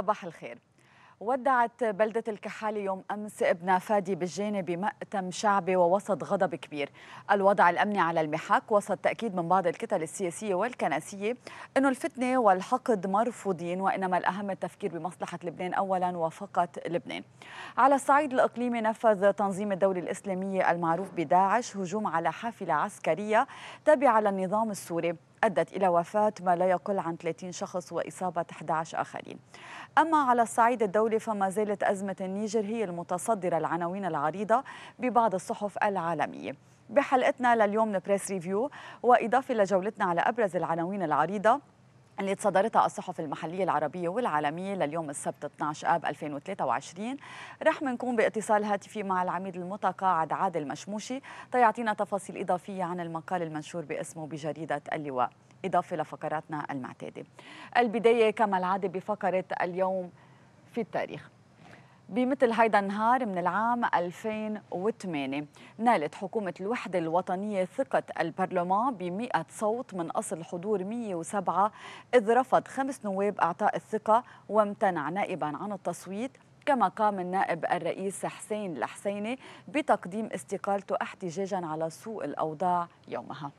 صباح الخير ودعت بلدة الكحال يوم أمس ابن فادي بالجينة بمأتم شعبي ووسط غضب كبير الوضع الأمني على المحك وسط تأكيد من بعض الكتل السياسية والكنسية أن الفتنة والحقد مرفوضين وإنما الأهم التفكير بمصلحة لبنان أولا وفقط لبنان على الصعيد الإقليمي نفذ تنظيم الدولة الإسلامية المعروف بداعش هجوم على حافلة عسكرية تابعة للنظام السوري أدت إلى وفاة ما لا يقل عن 30 شخص وإصابة 11 آخرين أما على الصعيد الدولي فما زالت أزمة النيجر هي المتصدرة العناوين العريضة ببعض الصحف العالمية بحلقتنا لليوم بريس ريفيو وإضافة لجولتنا على أبرز العناوين العريضة اللي تصدرتها الصحف المحلية العربية والعالمية لليوم السبت 12 آب 2023 رح منكون باتصال هاتفي مع العميد المتقاعد عادل مشموشي تيعطينا تفاصيل إضافية عن المقال المنشور باسمه بجريدة اللواء إضافة لفقراتنا المعتادة البداية كما العادة بفقرة اليوم في التاريخ بمثل هيدا النهار من العام 2008 نالت حكومة الوحدة الوطنية ثقة البرلمان ب 100 صوت من أصل حضور 107 إذ رفض خمس نواب إعطاء الثقة وامتنع نائبا عن التصويت كما قام النائب الرئيس حسين الحسيني بتقديم استقالته احتجاجا على سوء الأوضاع يومها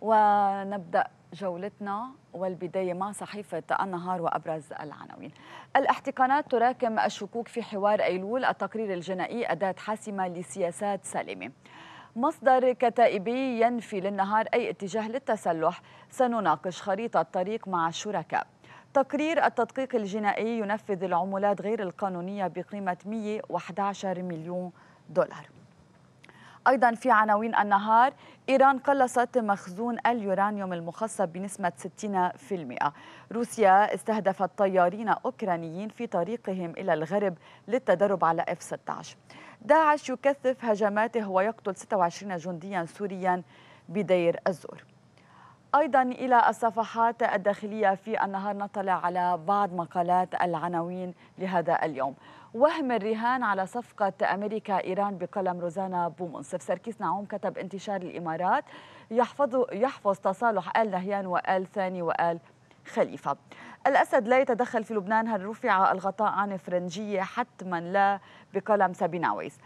ونبدأ جولتنا والبداية مع صحيفة النهار وأبرز العناوين الاحتقانات تراكم الشكوك في حوار أيلول التقرير الجنائي أداة حاسمة لسياسات سالمة مصدر كتائبي ينفي للنهار أي اتجاه للتسلح سنناقش خريطة طريق مع الشركاء تقرير التدقيق الجنائي ينفذ العمولات غير القانونية بقيمة 111 مليون دولار أيضا في عناوين النهار إيران قلصت مخزون اليورانيوم المخصب بنسبة 60% روسيا استهدفت طيارين أوكرانيين في طريقهم إلى الغرب للتدرب على F-16 داعش يكثف هجماته ويقتل 26 جنديا سوريا بدير الزور أيضا إلى الصفحات الداخلية في النهار نطلع على بعض مقالات العناوين لهذا اليوم وهم الرهان على صفقة أمريكا إيران بقلم روزانا بومنصف سركيس نعوم كتب انتشار الإمارات يحفظ, يحفظ تصالح آل نهيان وآل ثاني وآل خليفة الأسد لا يتدخل في لبنان هل رفع الغطاء عن فرنجية حتما لا بقلم سابين عويس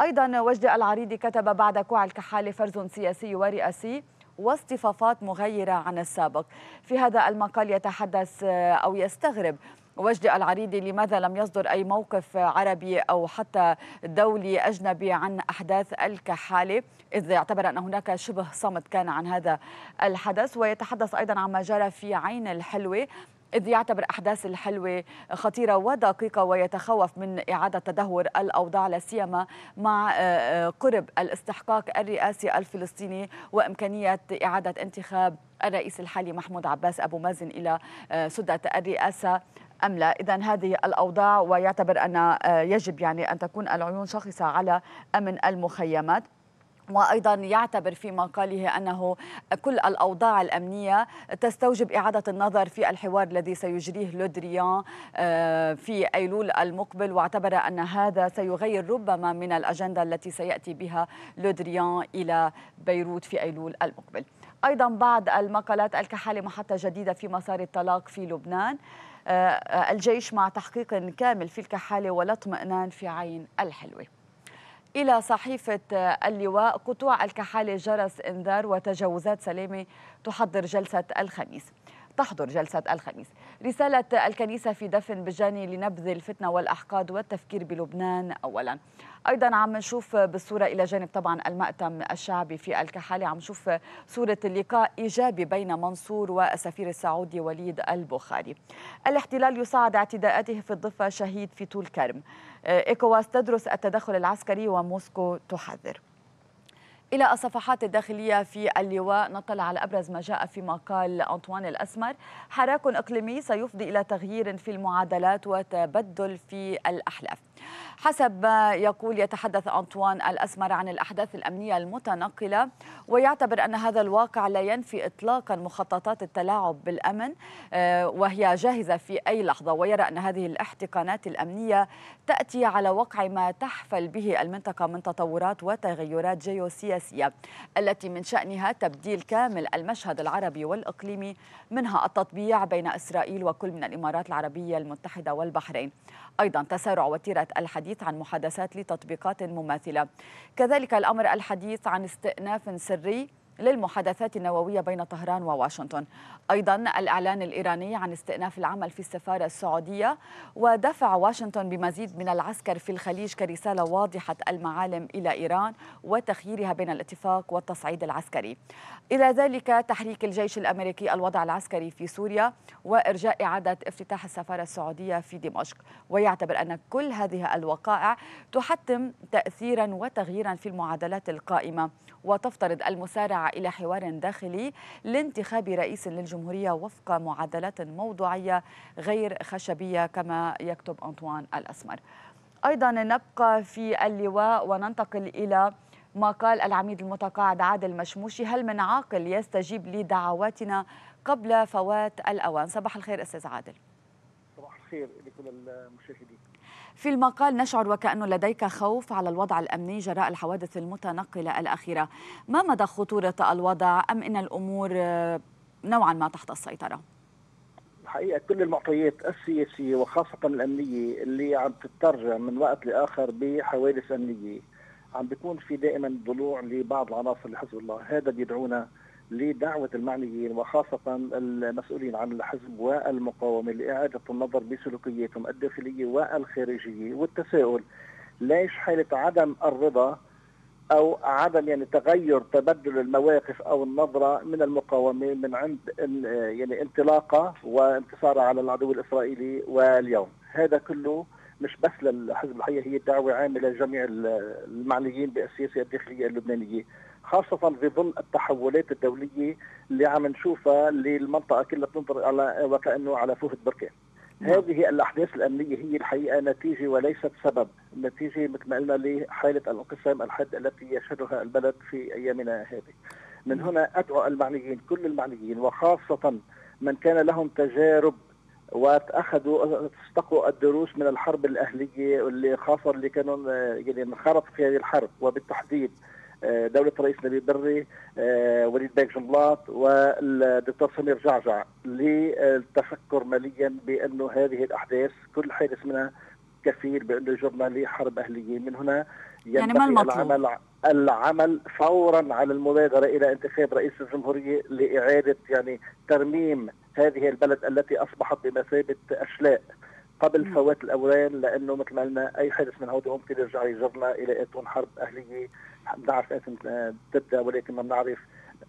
أيضا وجدي العريضي كتب بعد كوع الكحالة فرز سياسي ورئاسي واصطفافات مغيرة عن السابق في هذا المقال يتحدث أو يستغرب وجدي العريضي لماذا لم يصدر أي موقف عربي أو حتى دولي أجنبي عن أحداث الكحالة إذ اعتبر أن هناك شبه صمت كان عن هذا الحدث ويتحدث أيضا عما جرى في عين الحلوة إذ يعتبر أحداث الحلوة خطيرة ودقيقة ويتخوف من إعادة تدهور الأوضاع لا سيما مع آه، آه، قرب الاستحقاق الرئاسي الفلسطيني وإمكانية إعادة انتخاب الرئيس الحالي محمود عباس أبو مازن إلى آه، سدة الرئاسة أم لا إذا هذه الأوضاع ويعتبر أن يجب يعني أن تكون العيون شاخصة على أمن المخيمات وايضا يعتبر في مقاله انه كل الاوضاع الامنيه تستوجب اعاده النظر في الحوار الذي سيجريه لودريان آه، في ايلول المقبل واعتبر ان هذا سيغير ربما من الاجنده التي سياتي بها لودريان الى بيروت في ايلول المقبل. ايضا بعض المقالات الكحاله محطه جديده في مسار الطلاق في لبنان. آه، آه، الجيش مع تحقيق كامل في الكحاله ولا في عين الحلوه. إلى صحيفة اللواء قطوع الكحالة جرس إنذار وتجاوزات سلامة تحضر جلسة الخميس تحضر جلسة الخميس رسالة الكنيسة في دفن بجاني لنبذ الفتنة والأحقاد والتفكير بلبنان أولا أيضا عم نشوف بالصورة إلى جانب طبعا المأتم الشعبي في الكحالة عم نشوف صورة اللقاء إيجابي بين منصور والسفير السعودي وليد البخاري الاحتلال يصعد اعتداءاته في الضفة شهيد في طول كرم آه، إيكواس تدرس التدخل العسكري وموسكو تحذر إلى الصفحات الداخلية في اللواء نطلع على أبرز ما جاء في مقال أنطوان الأسمر حراك إقليمي سيفضي إلى تغيير في المعادلات وتبدل في الأحلاف حسب ما يقول يتحدث أنطوان الأسمر عن الأحداث الأمنية المتنقلة ويعتبر أن هذا الواقع لا ينفي إطلاقا مخططات التلاعب بالأمن آه، وهي جاهزة في أي لحظة ويرى أن هذه الاحتقانات الأمنية تأتي على وقع ما تحفل به المنطقة من تطورات وتغيرات جيوسياسية التي من شأنها تبديل كامل المشهد العربي والإقليمي منها التطبيع بين إسرائيل وكل من الإمارات العربية المتحدة والبحرين أيضا تسارع وتيرة الحديث عن محادثات لتطبيقات مماثلة كذلك الأمر الحديث عن استئناف سري للمحادثات النووية بين طهران وواشنطن أيضا الإعلان الإيراني عن استئناف العمل في السفارة السعودية ودفع واشنطن بمزيد من العسكر في الخليج كرسالة واضحة المعالم إلى إيران وتخييرها بين الاتفاق والتصعيد العسكري إلى ذلك تحريك الجيش الأمريكي الوضع العسكري في سوريا وإرجاء إعادة افتتاح السفارة السعودية في دمشق ويعتبر أن كل هذه الوقائع تحتم تأثيرا وتغييرا في المعادلات القائمة وتفترض المسارعة إلى حوار داخلي لانتخاب رئيس للجمهورية وفق معادلات موضوعية غير خشبية كما يكتب أنطوان الأسمر أيضا نبقى في اللواء وننتقل إلى ما قال العميد المتقاعد عادل مشموشي هل من عاقل يستجيب لدعواتنا قبل فوات الأوان صباح الخير أستاذ عادل صباح الخير لكل المشاهدين في المقال نشعر وكأنه لديك خوف على الوضع الأمني جراء الحوادث المتنقلة الأخيرة ما مدى خطورة الوضع أم إن الأمور نوعا ما تحت السيطرة؟ الحقيقه كل المعطيات السياسيه وخاصه الامنيه اللي عم تترجم من وقت لاخر بحوادث امنيه عم بيكون في دائما ضلوع لبعض العناصر لحزب الله، هذا بيدعونا لدعوة المعنيين وخاصة المسؤولين عن الحزب والمقاومة لإعادة النظر بسلوكياتهم الداخلية والخارجية والتساؤل ليش حالة عدم الرضا أو عدم يعني تغير تبدل المواقف أو النظرة من المقاومة من عند يعني انطلاقة وانتصارها على العدو الإسرائيلي واليوم هذا كله مش بس للحزب الحية هي دعوة عامة لجميع المعنيين بالسياسة الداخلية اللبنانية خاصة في ظل التحولات الدولية اللي عم نشوفها للمنطقة كلها تنظر على وكأنه على فوهة بركان نعم. هذه الاحداث الامنيه هي الحقيقه نتيجه وليست سبب، نتيجه مثل ما قلنا لحاله الانقسام الحاد التي يشهدها البلد في ايامنا هذه. من نعم. هنا ادعو المعنيين كل المعنيين وخاصه من كان لهم تجارب واتأخذوا استقوا الدروس من الحرب الاهليه اللي خاصه اللي كانوا آه، يعني انخرط في هذه الحرب وبالتحديد آه، دوله الرئيس نبيل بري آه، وليد بيك جنبلاط والدكتور سمير جعجع للتفكر ماليا بانه هذه الاحداث كل حادث منها كفيل بانه يجرنا لحرب اهليه من هنا يعني ما المطلوب؟ العمل العمل فورا على المبادره الى انتخاب رئيس الجمهوريه لاعاده يعني ترميم هذه البلد التي اصبحت بمثابه اشلاء قبل فوات الاوان لانه مثل ما قلنا اي حادث من هودي ممكن يرجع يجرنا الى اتون حرب اهليه بنعرف ايمتى تبدا آه، ولكن ما بنعرف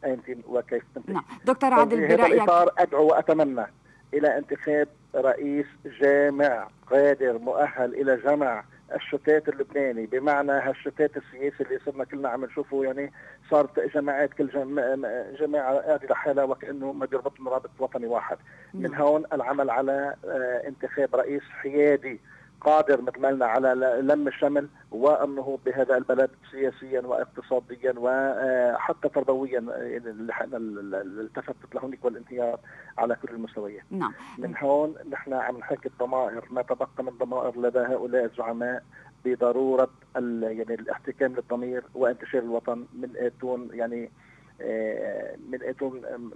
ايمتى وكيف تنتهي نعم دكتور عادل برايك ادعو واتمنى الى انتخاب رئيس جامع قادر مؤهل الى جمع الشتات اللبناني بمعنى هالشتات السياسي اللي صرنا كلنا عم نشوفه يعني صارت جماعات كل جماعة, جماعه قاعده لحالها وكانه ما بيربطهم رابط وطني واحد من هون العمل على آه، انتخاب رئيس حيادي قادر مثل ما قلنا على لم الشمل والنهوض بهذا البلد سياسيا واقتصاديا وحتى تربويا يعني لحقنا التفتت لهونيك والانهيار على كل المستويات. نعم. من هون نحن عم نحكي الضمائر ما تبقى من ضمائر لدى هؤلاء الزعماء بضروره يعني الاحتكام للضمير وانتشار الوطن من دون يعني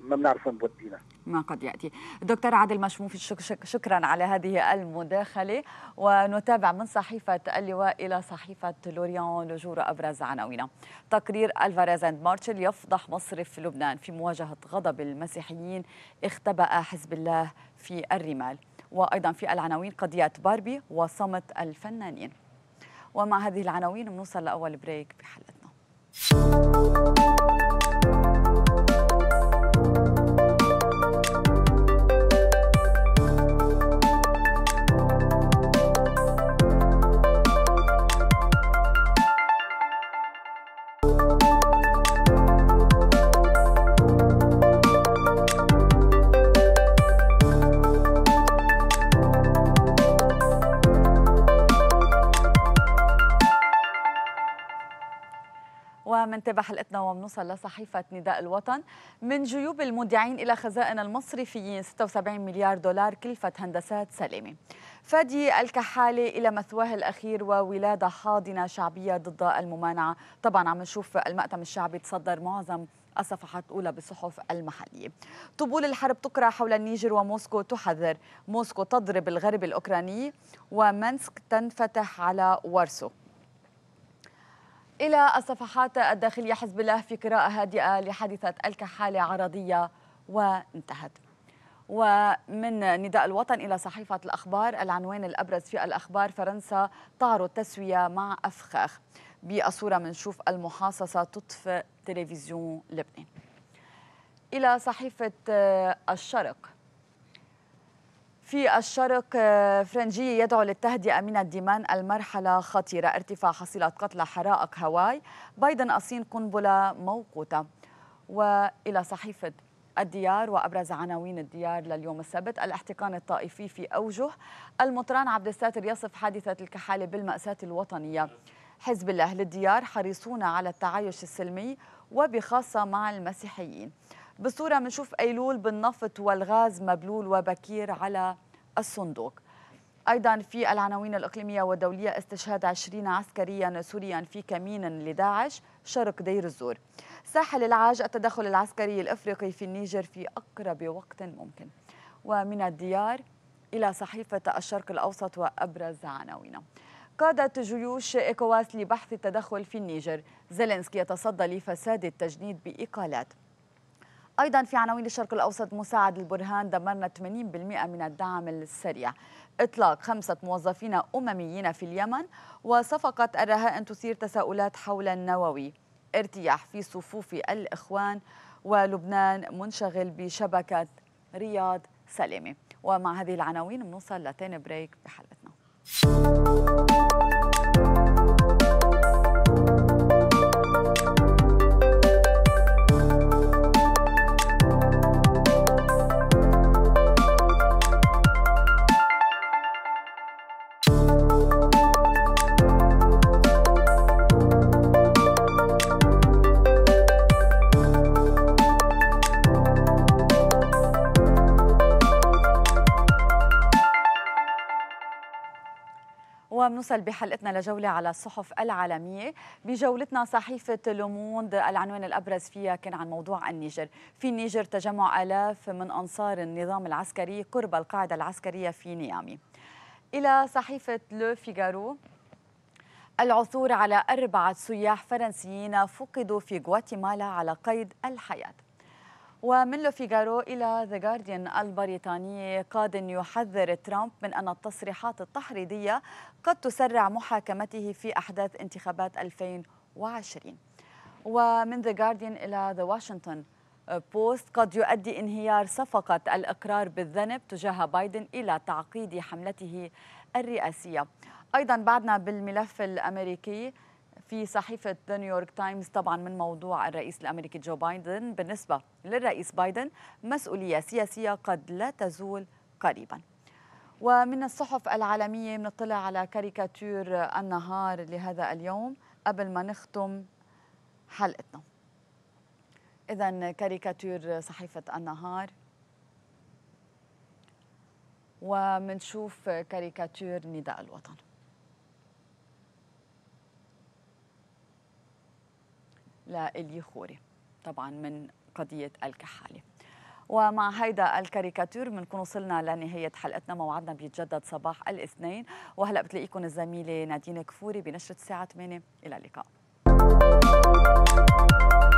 ما بنعرفهم بودينا ما قد ياتي دكتور عادل مشموف شك شك شكرا على هذه المداخله ونتابع من صحيفه اللواء الى صحيفه لوريان لجور ابرز عناوينها تقرير الفاريز اند مارشل يفضح مصرف لبنان في مواجهه غضب المسيحيين اختبأ حزب الله في الرمال وايضا في العناوين قضيه باربي وصمت الفنانين ومع هذه العناوين بنوصل لاول بريك بحلقتنا منتابع حلقتنا ومنوصل لصحيفة نداء الوطن من جيوب المودعين إلى خزائن المصرفيين 76 مليار دولار كلفة هندسات سلامة فادي الكحالة إلى مثواه الأخير وولادة حاضنة شعبية ضد الممانعة طبعا عم نشوف المأتم الشعبي تصدر معظم الصفحات الأولى بالصحف المحلية طبول الحرب تقرأ حول النيجر وموسكو تحذر موسكو تضرب الغرب الأوكراني ومنسك تنفتح على وارسو إلى الصفحات الداخلية حزب الله في قراءة هادئة لحادثة الكحالة عرضية وانتهت ومن نداء الوطن إلى صحيفة الأخبار العنوان الأبرز في الأخبار فرنسا تعرض تسوية مع أفخاخ بالصورة منشوف المحاصصة تطفئ تلفزيون لبنان إلى صحيفة الشرق في الشرق آه، فرنجي يدعو للتهدئة من الديمان المرحلة خطيرة ارتفاع حصيلة قتلى حرائق هواي بايدن أصين قنبلة موقوتة وإلى صحيفة الديار وابرز عناوين الديار لليوم السبت الاحتقان الطائفي في اوجه المطران عبد الساتر يصف حادثه الكحاله بالماساه الوطنيه حزب الله للديار حريصون على التعايش السلمي وبخاصه مع المسيحيين بالصورة بنشوف أيلول بالنفط والغاز مبلول وبكير على الصندوق أيضا في العناوين الإقليمية والدولية استشهاد 20 عسكريا سوريا في كمين لداعش شرق دير الزور ساحل العاج التدخل العسكري الإفريقي في النيجر في أقرب وقت ممكن ومن الديار إلى صحيفة الشرق الأوسط وأبرز عناوينه قادت جيوش إيكواس لبحث التدخل في النيجر زيلينسكي يتصدى لفساد التجنيد بإقالات أيضا في عناوين الشرق الأوسط مساعد البرهان دمرنا 80% من الدعم السريع إطلاق خمسة موظفين أمميين في اليمن وصفقة الرهائن تثير تساؤلات حول النووي ارتياح في صفوف الإخوان ولبنان منشغل بشبكة رياض سلامة ومع هذه العناوين بنوصل لتاني بريك بحلقتنا وبنوصل بحلقتنا لجولة على الصحف العالمية بجولتنا صحيفة لوموند العنوان الأبرز فيها كان عن موضوع النيجر في النيجر تجمع آلاف من أنصار النظام العسكري قرب القاعدة العسكرية في نيامي إلى صحيفة لو فيغارو العثور على أربعة سياح فرنسيين فقدوا في غواتيمالا على قيد الحياة ومن لو فيغارو إلى ذا جارديان البريطاني قاد يحذر ترامب من أن التصريحات التحريضية قد تسرع محاكمته في أحداث انتخابات 2020 ومن ذا جارديان إلى ذا واشنطن بوست قد يؤدي انهيار صفقة الإقرار بالذنب تجاه بايدن إلى تعقيد حملته الرئاسية أيضا بعدنا بالملف الأمريكي في صحيفة نيويورك تايمز طبعا من موضوع الرئيس الأمريكي جو بايدن بالنسبة للرئيس بايدن مسؤولية سياسية قد لا تزول قريبا ومن الصحف العالمية بنطلع على كاريكاتير النهار لهذا اليوم قبل ما نختم حلقتنا إذا كاريكاتير صحيفة النهار ومنشوف كاريكاتير نداء الوطن لإلي خوري طبعا من قضية الكحالة ومع هيدا الكاريكاتور بنكون وصلنا لنهاية حلقتنا موعدنا بيتجدد صباح الاثنين وهلأ بتلاقيكم الزميلة نادين كفوري بنشرة الساعة 8 إلى اللقاء